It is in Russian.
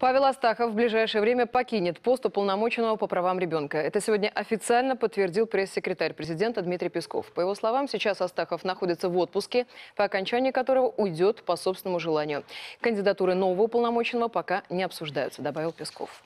Павел Астахов в ближайшее время покинет пост уполномоченного по правам ребенка. Это сегодня официально подтвердил пресс-секретарь президента Дмитрий Песков. По его словам, сейчас Астахов находится в отпуске, по окончании которого уйдет по собственному желанию. Кандидатуры нового уполномоченного пока не обсуждаются, добавил Песков.